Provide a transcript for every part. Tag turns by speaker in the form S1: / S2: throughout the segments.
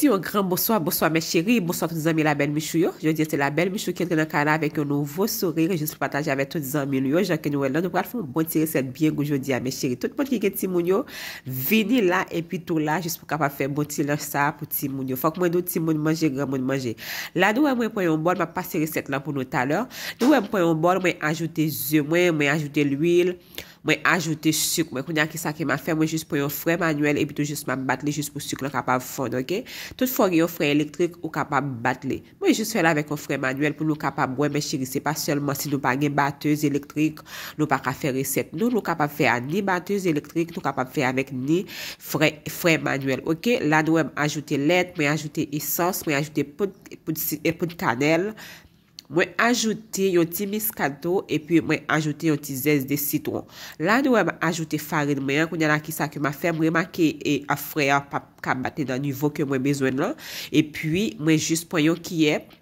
S1: Mwen anjote yon bon chou yon bouswa, bouswa mwen chéri, bouswa ton zanmi la bel mishou yo. Jou diye se la bel mishou ki entre nan kanan avek yon nouvo sourire, jous pataj avek ton zanmi yo. Jou aken nou el nan, nou pral foun bon ti resep bien gou joun diye a mwen chéri. Tout moun ki gen ti moun yo, vini la epi tou la, jous pou kap ap fè bon ti lansap, ti moun yo. Fak mwen nou ti moun manje, gran moun manje. La nou mwen pou yon bol, mwen anjote yon bon chou yon bouswa, mwen anjote yon bol, mwen anjote yon bol, mwen anjote yon bol, mwen anj Mwen ajoute suk, mwen kounen ki sa keman fe, mwen jist pou yon fre manuel e bitou jist mwen batle jist pou suk lò kapab fon, ok? Tout fon yon fre elektrik, mwen kapab batle. Mwen jist fè la vek yon fre manuel pou lò kapab wè mè chiri, se pa solman si lò pa gen batez elektrik, lò pa ka fè resep. Lò kapab fè an ni batez elektrik, lò kapab fè avèk ni fre manuel, ok? La dò wèm ajoute let, mwen ajoute isans, mwen ajoute poun kanel. mwen ajouti yon ti miskato, epi mwen ajouti yon ti zez de sitron. La nou wè mwen ajouti farid mwen, kwenye la ki sa ke mwen fè, mwen wè mwen ki e afreya pap kabate dan nivou ke mwen bezwen lan, epi mwen jist pon yon kiyeb,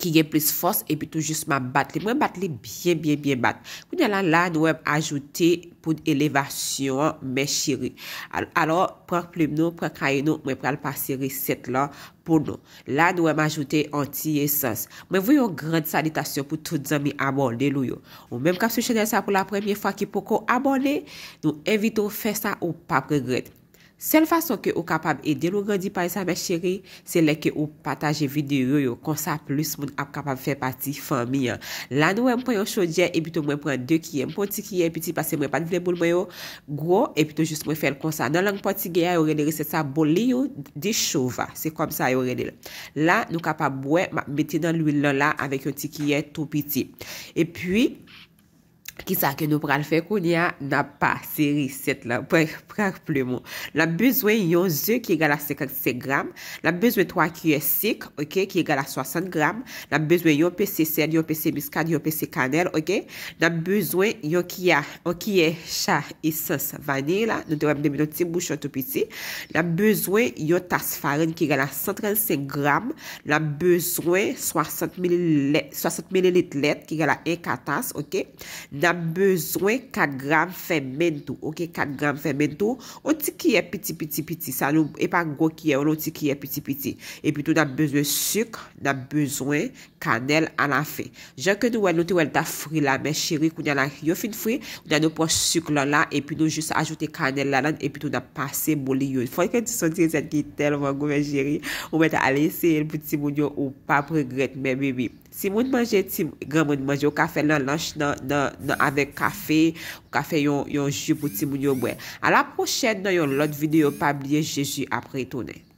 S1: ki gen plis fos, epi tou jistman bat li. Mwen bat li byen byen byen bat. Kounye la, la nou wèm ajoute pou n'elevasyon mè shiri. Alo, pran plim nou, pran kray nou, mwen pral pa shiri set la pou nou. La nou wèm ajoute anti-yesans. Mwen vwe yon gred sanitasyon pou tout zan mi abonde lou yo. Ou mwen kap se chenè sa pou la premiye fwa ki pou kon abonde, nou evito fè sa ou pa pregrede. Sel fason ke ou kapab e delou gandipay sa me cheri, se le ke ou pataje videyo yo konsa plus moun ap kapab fe pati fami ya. La nou empo yon chodje e pito mwen pren 2 kiye, mpo ti kiye piti pase mwen pati vle bol boyo, gwo, e pito jist mwen fel konsa. Nan lang poti geya yo rene riset sa boli yo di chouva, se kom sa yo rene. La nou kapab mwen meti dan lwil lan la avek yon ti kiye tou piti. E pwi... Ki sa ke nou pral fe koun ya, nan pa se riset la, pral ple moun. La bezwe yon ze ki egal a 55 gram, la bezwe 3 kiye 6, ok, ki egal a 60 gram, la bezwe yon pe se sel, yon pe se biskade, yon pe se kanel, ok, la bezwe yon kiye, yon kiye char, yon kiye sos, vanil la, nou te wèm deme nou ti bouchon tou piti, la bezwe yon tas farin ki egal a 135 gram, la bezwe 60 ml let, ki egal a 1 katas, ok, nan, nan bezwen 4 gram fèmèntou, ok, 4 gram fèmèntou, ou ti kiye piti piti piti, sa nou epan go kiye ou nou ti kiye piti piti, epi tou nan bezwen suk, nan bezwen kanel an la fè. Je ke nou wè louti wè lta fri la, mè chéri, kou nyan lak yo fin fri, ou nan nou po suk lola, epi nou jous ajoute kanel lalan, epi tou nan pase moli yon. Foy kè ti sotir sen ki tel, mwen go mè chéri, ou mè ta alese yon piti moun yo ou pa pregret mè mè mè mè. Si moun manje ti, gen moun manje ou kafe nan lanche nan avek kafe, ou kafe yon ju pou ti moun yo mwen. A la pochèd nan yon lot videyo pabliye jeju apre tonen.